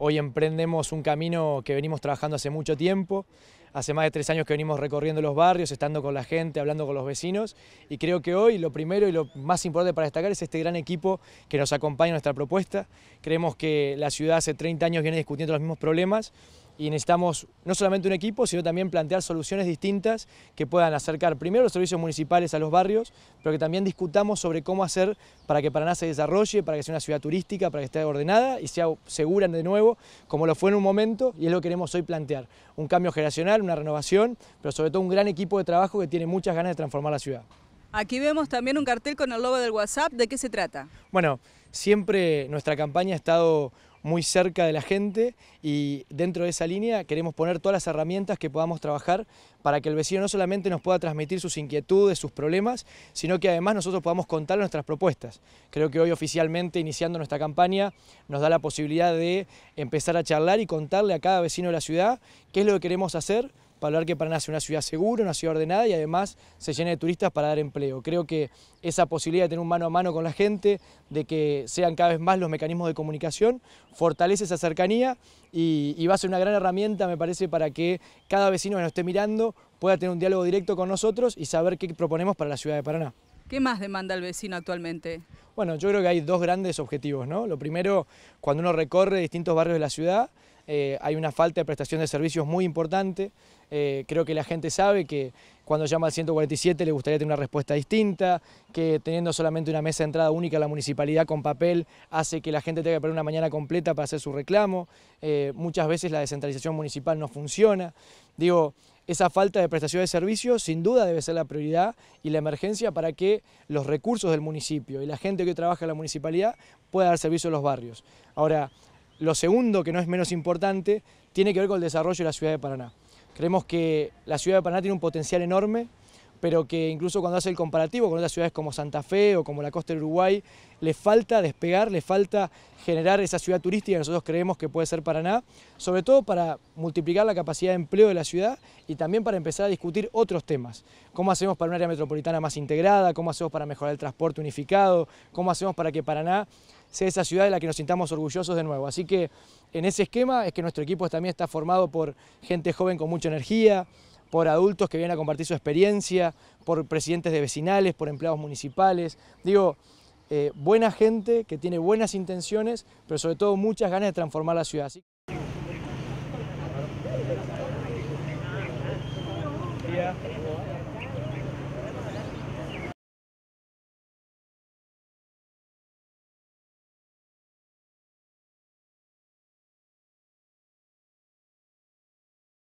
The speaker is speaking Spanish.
Hoy emprendemos un camino que venimos trabajando hace mucho tiempo, hace más de tres años que venimos recorriendo los barrios, estando con la gente, hablando con los vecinos y creo que hoy lo primero y lo más importante para destacar es este gran equipo que nos acompaña en nuestra propuesta. Creemos que la ciudad hace 30 años viene discutiendo los mismos problemas y necesitamos no solamente un equipo, sino también plantear soluciones distintas que puedan acercar primero los servicios municipales a los barrios, pero que también discutamos sobre cómo hacer para que Paraná se desarrolle, para que sea una ciudad turística, para que esté ordenada y sea segura de nuevo, como lo fue en un momento, y es lo que queremos hoy plantear. Un cambio generacional, una renovación, pero sobre todo un gran equipo de trabajo que tiene muchas ganas de transformar la ciudad. Aquí vemos también un cartel con el logo del WhatsApp. ¿De qué se trata? Bueno, siempre nuestra campaña ha estado muy cerca de la gente y dentro de esa línea queremos poner todas las herramientas que podamos trabajar para que el vecino no solamente nos pueda transmitir sus inquietudes, sus problemas, sino que además nosotros podamos contar nuestras propuestas. Creo que hoy oficialmente, iniciando nuestra campaña, nos da la posibilidad de empezar a charlar y contarle a cada vecino de la ciudad qué es lo que queremos hacer, para hablar que Paraná sea una ciudad segura, una ciudad ordenada y además se llene de turistas para dar empleo. Creo que esa posibilidad de tener un mano a mano con la gente, de que sean cada vez más los mecanismos de comunicación, fortalece esa cercanía y, va a ser una gran herramienta, me parece, para que cada vecino que nos esté mirando pueda tener un diálogo directo con nosotros y saber qué proponemos para la ciudad de Paraná. ¿Qué más demanda el vecino actualmente? Bueno, yo creo que hay dos grandes objetivos, Lo primero, cuando uno recorre distintos barrios de la ciudad, eh, hay una falta de prestación de servicios muy importante. Eh, creo que la gente sabe que cuando llama al 147 le gustaría tener una respuesta distinta, que teniendo solamente una mesa de entrada única la municipalidad con papel hace que la gente tenga que perder una mañana completa para hacer su reclamo. Eh, muchas veces la descentralización municipal no funciona. Digo, esa falta de prestación de servicios sin duda debe ser la prioridad y la emergencia para que los recursos del municipio y la gente que trabaja en la municipalidad pueda dar servicio a los barrios. Ahora, lo segundo, que no es menos importante, tiene que ver con el desarrollo de la ciudad de Paraná. Creemos que la ciudad de Paraná tiene un potencial enorme pero que incluso cuando hace el comparativo con otras ciudades como Santa Fe o como la costa del Uruguay, le falta despegar, le falta generar esa ciudad turística que nosotros creemos que puede ser Paraná, sobre todo para multiplicar la capacidad de empleo de la ciudad y también para empezar a discutir otros temas. ¿Cómo hacemos para un área metropolitana más integrada? ¿Cómo hacemos para mejorar el transporte unificado? ¿Cómo hacemos para que Paraná sea esa ciudad de la que nos sintamos orgullosos de nuevo? Así que en ese esquema es que nuestro equipo también está formado por gente joven con mucha energía, por adultos que vienen a compartir su experiencia, por presidentes de vecinales, por empleados municipales. Digo, eh, buena gente que tiene buenas intenciones, pero sobre todo muchas ganas de transformar la ciudad.